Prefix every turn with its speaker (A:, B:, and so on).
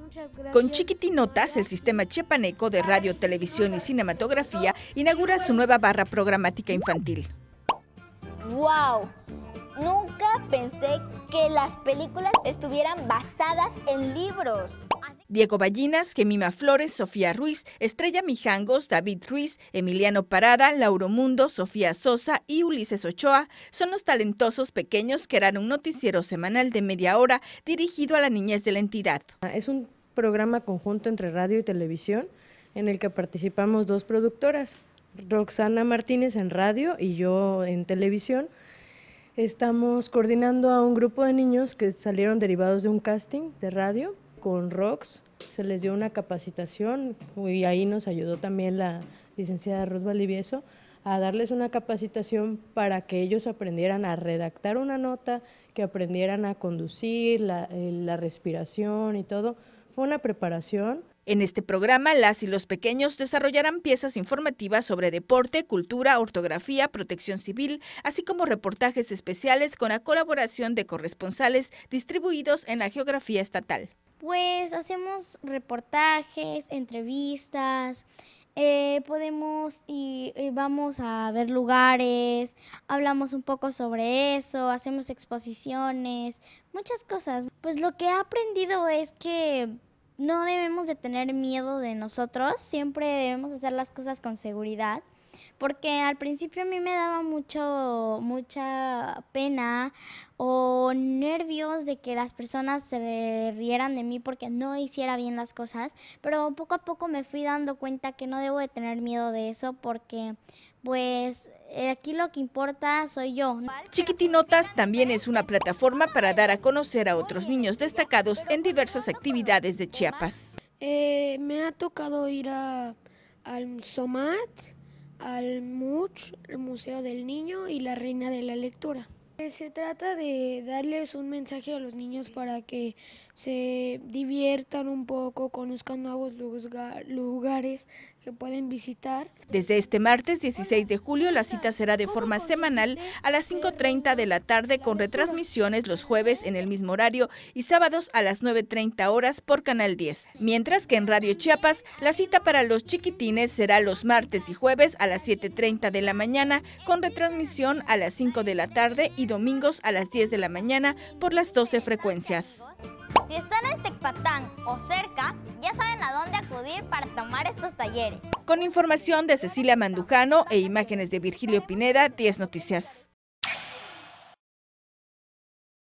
A: Muchas gracias. Con
B: Chiquitinotas, el sistema chiapaneco de radio, televisión y cinematografía inaugura su nueva barra programática infantil.
A: ¡Wow!
C: Nunca pensé que las películas estuvieran basadas en libros.
B: Diego Ballinas, Gemima Flores, Sofía Ruiz, Estrella Mijangos, David Ruiz, Emiliano Parada, Lauro Mundo, Sofía Sosa y Ulises Ochoa son los talentosos pequeños que harán un noticiero semanal de media hora dirigido a la niñez de la entidad. Es un
D: programa conjunto entre radio y televisión en el que participamos dos productoras, Roxana Martínez en radio y yo en televisión. Estamos coordinando a un grupo de niños que salieron derivados de un casting de radio con ROX, se les dio una capacitación y ahí nos ayudó también la licenciada Ruth Valivieso a darles una capacitación para que ellos aprendieran a redactar una nota, que aprendieran a conducir, eh, la respiración y todo. Fue
B: una preparación en este programa, las y los pequeños desarrollarán piezas informativas sobre deporte, cultura, ortografía, protección civil, así como reportajes especiales con la colaboración de corresponsales distribuidos en la geografía estatal.
C: Pues hacemos reportajes, entrevistas, eh, podemos y, y, eh, vamos a ver lugares, hablamos un poco sobre eso, hacemos exposiciones, muchas cosas. Pues lo que he aprendido es que no debemos de tener miedo de nosotros, siempre debemos hacer las cosas con seguridad porque al principio a mí me daba mucho, mucha pena o nervios de que las personas se rieran de mí porque no hiciera bien las cosas, pero poco a poco me fui dando cuenta que no debo de tener miedo de eso porque pues eh, aquí lo que importa soy yo.
B: Chiquitinotas también es una plataforma para dar a conocer a otros niños destacados en diversas actividades de Chiapas.
A: Eh, me ha tocado ir al SOMAT, al MUCH, el Museo del Niño y la Reina de la Lectura. Eh, se trata de darles un mensaje a los niños para que se diviertan un poco, conozcan nuevos lugares que pueden visitar.
B: Desde este martes 16 de julio la cita será de forma semanal a las 5.30 este de la tarde con retransmisiones los jueves en el mismo horario y sábados a las 9.30 horas por Canal 10. Mientras que en Radio Chiapas la cita para los chiquitines será los martes y jueves a las 7.30 de la mañana con retransmisión a las 5 de la tarde y domingos a las 10 de la mañana por las 12 frecuencias.
C: Si están en Tecpatán o cerca, ya saben a dónde acudir para tomar estos talleres.
B: Con información de Cecilia Mandujano e imágenes de Virgilio Pineda, 10 Noticias.